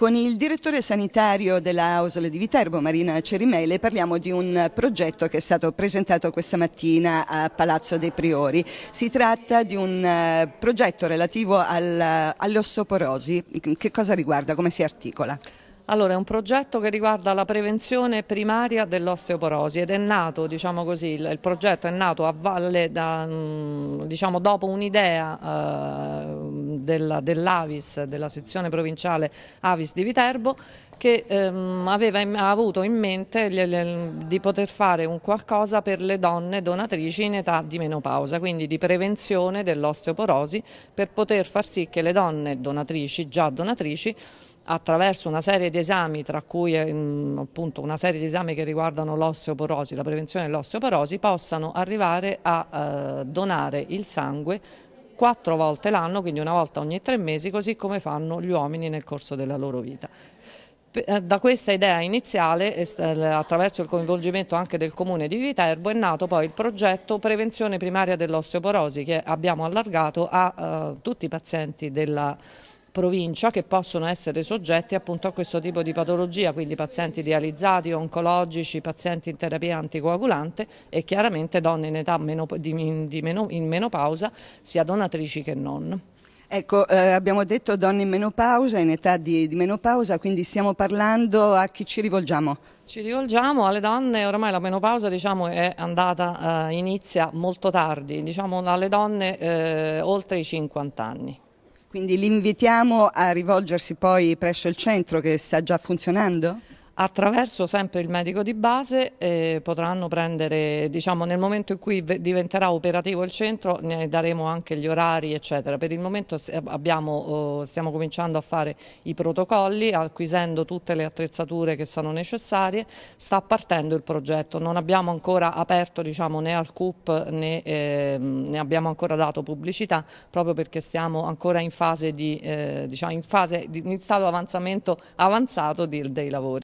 Con il direttore sanitario della AUSL di Viterbo, Marina Cerimele, parliamo di un progetto che è stato presentato questa mattina a Palazzo dei Priori. Si tratta di un eh, progetto relativo al, eh, all'ossoporosi. Che cosa riguarda? Come si articola? Allora, è un progetto che riguarda la prevenzione primaria dell'osteoporosi ed è nato, diciamo così, il, progetto è nato a valle da, mm, diciamo, dopo un'idea eh, della, dell'Avis, della sezione provinciale Avis di Viterbo, che ehm, aveva in, avuto in mente le, le, di poter fare un qualcosa per le donne donatrici in età di menopausa, quindi di prevenzione dell'osteoporosi per poter far sì che le donne donatrici, già donatrici, attraverso una serie di esami, tra cui mh, ehm, appunto una serie di esami che riguardano l'osteoporosi, la prevenzione dell'osteoporosi, possano arrivare a eh, donare il sangue quattro volte l'anno, quindi una volta ogni tre mesi, così come fanno gli uomini nel corso della loro vita. Eh, da questa idea iniziale, attraverso il coinvolgimento anche del comune di Viterbo, è nato poi il progetto Prevenzione primaria dell'osteoporosi che abbiamo allargato a uh, tutti i pazienti della provincia che possono essere soggetti appunto a questo tipo di patologia, quindi pazienti dializzati, oncologici, pazienti in terapia anticoagulante e chiaramente donne in età meno, di, di meno, in menopausa, sia donatrici che non. Ecco, eh, abbiamo detto donne in menopausa, in età di, di menopausa, quindi stiamo parlando a chi ci rivolgiamo? Ci rivolgiamo alle donne, ormai la menopausa diciamo, è andata, eh, inizia molto tardi, diciamo alle donne eh, oltre i 50 anni. Quindi li invitiamo a rivolgersi poi presso il centro che sta già funzionando? attraverso sempre il medico di base eh, potranno prendere, diciamo nel momento in cui diventerà operativo il centro ne daremo anche gli orari eccetera, per il momento abbiamo, oh, stiamo cominciando a fare i protocolli acquisendo tutte le attrezzature che sono necessarie, sta partendo il progetto, non abbiamo ancora aperto diciamo, né al CUP né, eh, ne abbiamo ancora dato pubblicità proprio perché stiamo ancora in fase di, eh, diciamo, in fase di in stato avanzamento avanzato di, dei lavori.